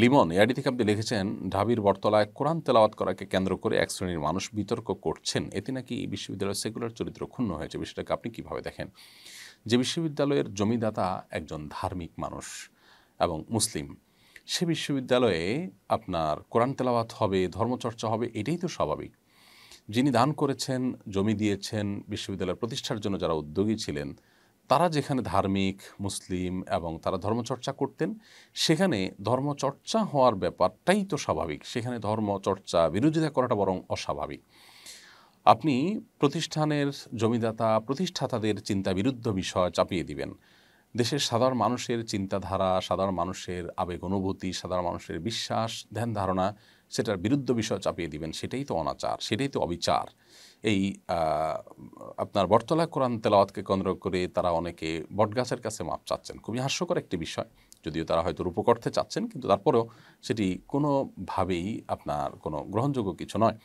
লিমন এআডি থেকে আপনি লিখেছেন ঢাবির বটতলায় কোরআন তেলাওয়াত করাকে কেন্দ্র করে এক শ্রেণীর মানুষ বিতর্ক করছেন এতে নাকি এই বিশ্ববিদ্যালয়ের সেকুলার চরিত্র ক্ষুণ্ণ হয়েছে বিষয়টাকে আপনি কীভাবে দেখেন যে বিশ্ববিদ্যালয়ের জমিদাতা একজন ধার্মিক মানুষ এবং মুসলিম সে বিশ্ববিদ্যালয়ে আপনার কোরআন তেলাওয়াত হবে ধর্মচর্চা হবে এটাই তো স্বাভাবিক যিনি দান করেছেন জমি দিয়েছেন বিশ্ববিদ্যালয়ের প্রতিষ্ঠার জন্য যারা উদ্যোগী ছিলেন তারা যেখানে ধার্মিক মুসলিম এবং তারা ধর্মচর্চা করতেন সেখানে ধর্মচর্চা হওয়ার ব্যাপারটাই তো স্বাভাবিক সেখানে ধর্মচর্চা বিরোধিতা করাটা বরং অস্বাভাবিক আপনি প্রতিষ্ঠানের জমিদাতা প্রতিষ্ঠাতাদের চিন্তা বিরুদ্ধ বিষয় চাপিয়ে দিবেন দেশের সাধারণ মানুষের চিন্তাধারা সাধারণ মানুষের আবেগ অনুভূতি সাধারণ মানুষের বিশ্বাস ধ্যান ধারণা সেটার বিরুদ্ধ বিষয় চাপিয়ে দিবেন সেটাই তো অনাচার সেটাই তো অবিচার এই আপনার বটতলা কোরআন তেলাওয়াতকে কেন্দ্র করে তারা অনেকে বটগাছের কাছে মাপ চাচ্ছেন খুবই হাস্যকর একটি বিষয় যদিও তারা হয়তো রূপকর্থে চাচ্ছেন কিন্তু তারপরেও সেটি কোনোভাবেই আপনার কোনো গ্রহণযোগ্য কিছু নয়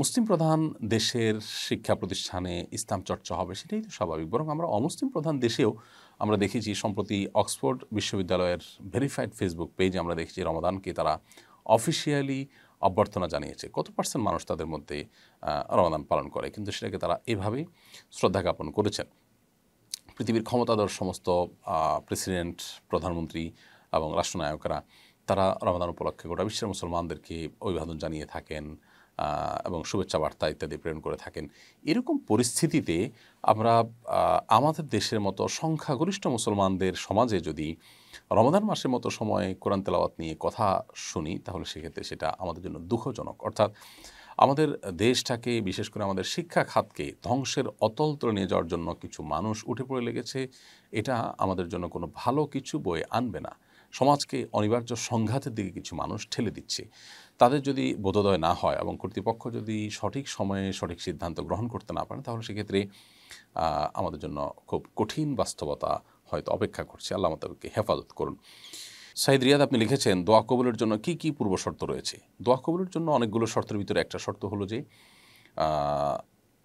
মুসলিম প্রধান দেশের শিক্ষা প্রতিষ্ঠানে ইসলাম চর্চা হবে সেটাই তো স্বাভাবিক বরং আমরা অমুসলিম প্রধান দেশেও আমরা দেখেছি সম্প্রতি অক্সফোর্ড বিশ্ববিদ্যালয়ের ভেরিফাইড ফেসবুক পেজে আমরা দেখেছি রমাদানকে তারা অফিসিয়ালি অভ্যর্থনা জানিয়েছে কত পার্সেন্ট মানুষ তাদের মধ্যে রমাদান পালন করে কিন্তু সেটাকে তারা এভাবেই শ্রদ্ধা জ্ঞাপন করেছেন পৃথিবীর ক্ষমতাধর সমস্ত প্রেসিডেন্ট প্রধানমন্ত্রী এবং রাষ্ট্রনায়করা তারা রমাদান উপলক্ষে গোটা বিশ্বের মুসলমানদেরকে অভিবাদন জানিয়ে থাকেন এবং শুভেচ্ছা বার্তা ইত্যাদি প্রেরণ করে থাকেন এরকম পরিস্থিতিতে আমরা আমাদের দেশের মতো সংখ্যাগরিষ্ঠ মুসলমানদের সমাজে যদি রমাদান মাসের মতো সময় কোরআন তেলাওয়াত নিয়ে কথা শুনি তাহলে সেক্ষেত্রে সেটা আমাদের জন্য দুঃখজনক অর্থাৎ আমাদের দেশটাকে বিশেষ করে আমাদের শিক্ষা খাতকে ধ্বংসের অতলত নিয়ে যাওয়ার জন্য কিছু মানুষ উঠে পড়ে লেগেছে এটা আমাদের জন্য কোনো ভালো কিছু বয়ে আনবে না সমাজকে অনিবার্য সংঘাতের দিকে কিছু মানুষ ঠেলে দিচ্ছে তাদের যদি বোধোদয় না হয় এবং কর্তৃপক্ষ যদি সঠিক সময়ে সঠিক সিদ্ধান্ত গ্রহণ করতে না পারে তাহলে সেক্ষেত্রে আমাদের জন্য খুব কঠিন বাস্তবতা হয়তো অপেক্ষা করছে আল্লাহ মতাবকে হেফাজত করুন সাইদ রিয়াদ আপনি লিখেছেন দোয়া কবুলের জন্য কি কি পূর্ব শর্ত রয়েছে দোয়া কবুলের জন্য অনেকগুলো শর্তের ভিতরে একটা শর্ত হলো যে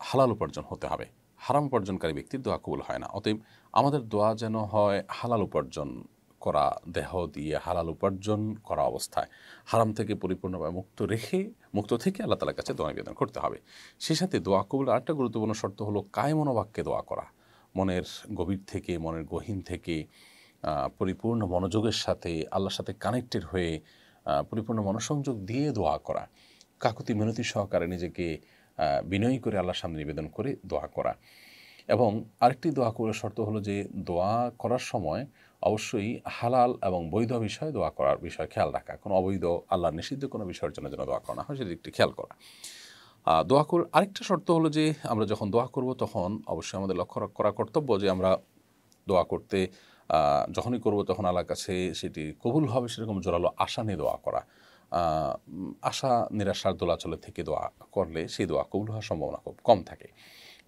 হালাল উপার্জন হতে হবে হারাম উপার্জনকারী ব্যক্তির দোয়া কবুল হয় না অতএব আমাদের দোয়া যেন হয় হালাল উপার্জন করা দেহ দিয়ে হালাল উপার্জন করা অবস্থায় হারাম থেকে পরিপূর্ণভাবে মুক্ত রেখে মুক্ত থেকে আল্লাহ তালার কাছে দোয়া নিবেদন করতে হবে সেই সাথে দোয়া কবুল আরেকটা গুরুত্বপূর্ণ শর্ত হলো কায় মনোবাক্যে দোয়া করা মনের গভীর থেকে মনের গহীন থেকে পরিপূর্ণ মনোযোগের সাথে আল্লাহর সাথে কানেক্টেড হয়ে পরিপূর্ণ মনসংযোগ দিয়ে দোয়া করা কাকুতি মিনতি সহকারে নিজেকে বিনয়ী করে আল্লাহর সামনে নিবেদন করে দোয়া করা এবং আরেকটি দোয়া করার শর্ত হলো যে দোয়া করার সময় অবশ্যই হালাল এবং বৈধ বিষয়ে দোয়া করার বিষয়ে খেয়াল রাখা কোনো অবৈধ আল্লাহ নিষিদ্ধ কোনো বিষয়ের জন্য যেন দোয়া করা না হয় সেটি একটি খেয়াল করা দোয়া কর আরেকটা শর্ত হলো যে আমরা যখন দোয়া করব তখন অবশ্যই আমাদের লক্ষ্য করা কর্তব্য যে আমরা দোয়া করতে যখনই করব তখন আল্লাহর কাছে সেটি কবুল হবে সেরকম জোরালো আশা নিয়ে দোয়া করা আশা নিরাশার দোলাচলে থেকে দোয়া করলে সেই দোয়া কবুল হওয়ার সম্ভাবনা খুব কম থাকে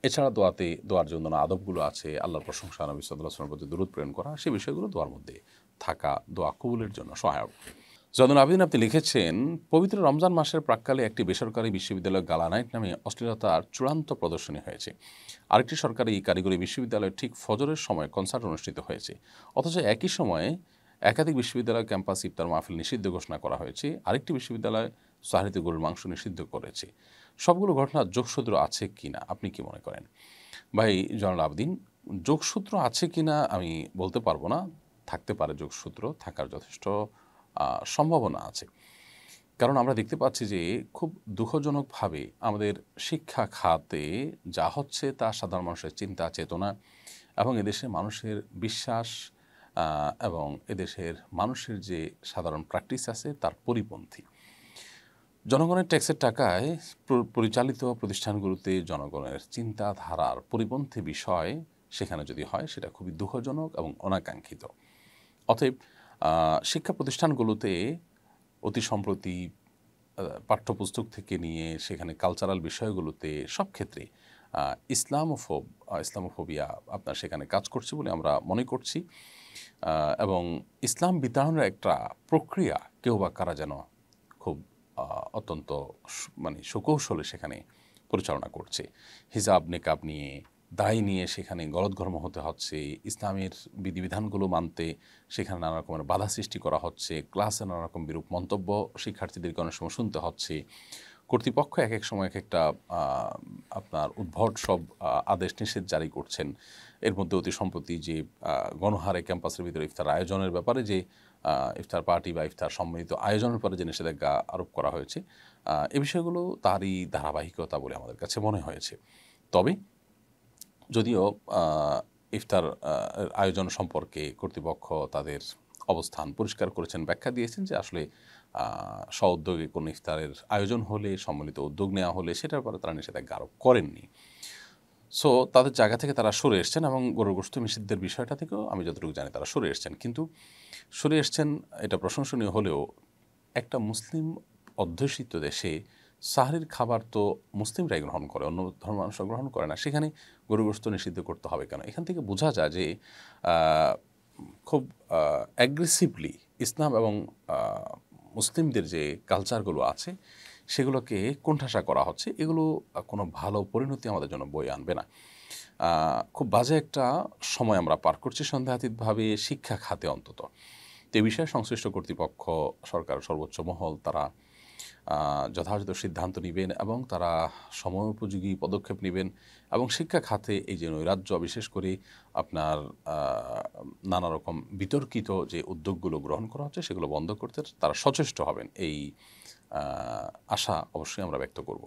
এছাড়া দোয়াতে দোয়ার জন্য আদবগুলো আছে আল্লাহর প্রশংসা নবী সাদুল্লাহামের প্রতি দূরত প্রেরণ করা সেই বিষয়গুলো দোয়ার মধ্যে থাকা দোয়া কবুলের জন্য সহায়ক জয়দুল আবেদিন আপনি লিখেছেন পবিত্র রমজান মাসের প্রাককালে একটি বেসরকারি বিশ্ববিদ্যালয় গালানাইট নামে অশ্লীলতার চূড়ান্ত প্রদর্শনী হয়েছে আরেকটি সরকারি কারিগরি বিশ্ববিদ্যালয়ে ঠিক ফজরের সময় কনসার্ট অনুষ্ঠিত হয়েছে অথচ একই সময়ে একাধিক বিশ্ববিদ্যালয় ক্যাম্পাস ইফতার মাহফিল নিষিদ্ধ ঘোষণা করা হয়েছে আরেকটি বিশ্ববিদ্যালয় সাহানিতে গরুর মাংস নিষিদ্ধ করেছে সবগুলো ঘটনা যোগসূত্র আছে কি না আপনি কি মনে করেন ভাই জনাল আবদিন যোগসূত্র আছে কি না আমি বলতে পারবো না থাকতে পারে যোগসূত্র থাকার যথেষ্ট সম্ভাবনা আছে কারণ আমরা দেখতে পাচ্ছি যে খুব দুঃখজনকভাবে আমাদের শিক্ষা খাতে যা হচ্ছে তা সাধারণ মানুষের চিন্তা চেতনা এবং এদেশের মানুষের বিশ্বাস এবং এদেশের মানুষের যে সাধারণ প্র্যাকটিস আছে তার পরিপন্থী জনগণের ট্যাক্সের টাকায় পরিচালিত প্রতিষ্ঠানগুলোতে জনগণের চিন্তাধারার পরিপন্থী বিষয় সেখানে যদি হয় সেটা খুবই দুঃখজনক এবং অনাকাঙ্ক্ষিত অতএব শিক্ষা প্রতিষ্ঠানগুলোতে অতি সম্প্রতি পাঠ্যপুস্তক থেকে নিয়ে সেখানে কালচারাল বিষয়গুলোতে সব ক্ষেত্রে ইসলামোফোব ইসলামোফোবিয়া আপনার সেখানে কাজ করছে বলে আমরা মনে করছি এবং ইসলাম বিতরণের একটা প্রক্রিয়া কেউ বা কারা যেন অত্যন্ত মানে সুকৌশলে সেখানে পরিচালনা করছে হিজাব নেকাব নিয়ে দায় নিয়ে সেখানে গলতঘর্ম হতে হচ্ছে ইসলামের বিধিবিধানগুলো মানতে সেখানে নানা রকমের বাধা সৃষ্টি করা হচ্ছে ক্লাসে নানা রকম বিরূপ মন্তব্য শিক্ষার্থীদেরকে অনেক সময় শুনতে হচ্ছে কর্তৃপক্ষ এক এক সময় এক একটা আপনার উদ্ভট সব আদেশ নিষেধ জারি করছেন এর মধ্যে অতি সম্প্রতি যে গণহারে ক্যাম্পাসের ভিতরে ইফতার আয়োজনের ব্যাপারে যে ইফতার পার্টি বা ইফতার সম্মিলিত আয়োজনের পরে যে নিষেধাজ্ঞা আরোপ করা হয়েছে এ বিষয়গুলো তারই ধারাবাহিকতা বলে আমাদের কাছে মনে হয়েছে তবে যদিও ইফতার আয়োজন সম্পর্কে কর্তৃপক্ষ তাদের অবস্থান পরিষ্কার করেছেন ব্যাখ্যা দিয়েছেন যে আসলে স উদ্যোগে কোনো ইফতারের আয়োজন হলে সম্মিলিত উদ্যোগ নেওয়া হলে সেটার পরে তারা নিষেধাজ্ঞা আরোপ করেননি সো তাদের জায়গা থেকে তারা সরে এসছেন এবং গরু গোষ্ঠ নিষিদ্ধের বিষয়টা থেকেও আমি যতটুকু জানি তারা সরে এসছেন কিন্তু সরে এসছেন এটা প্রশংসনীয় হলেও একটা মুসলিম অধ্যুষিত দেশে সাহারির খাবার তো মুসলিমরাই গ্রহণ করে অন্য ধর্ম মানুষ গ্রহণ করে না সেখানে গরুগ্রস্ত নিষিদ্ধ করতে হবে কেন এখান থেকে বোঝা যায় যে খুব অ্যাগ্রেসিভলি ইসলাম এবং মুসলিমদের যে কালচারগুলো আছে সেগুলোকে কোণঠাসা করা হচ্ছে এগুলো কোনো ভালো পরিণতি আমাদের জন্য বই আনবে না খুব বাজে একটা সময় আমরা পার করছি সন্দেহাতীতভাবে শিক্ষা খাতে অন্তত এ বিষয়ে সংশ্লিষ্ট কর্তৃপক্ষ সরকার সর্বোচ্চ মহল তারা যথাযথ সিদ্ধান্ত নেবেন এবং তারা সময়োপযোগী পদক্ষেপ নেবেন এবং শিক্ষা খাতে এই যে নৈরাজ্য বিশেষ করে আপনার নানা রকম বিতর্কিত যে উদ্যোগগুলো গ্রহণ করা হচ্ছে সেগুলো বন্ধ করতে তারা সচেষ্ট হবেন এই আশা অবশ্যই আমরা ব্যক্ত করব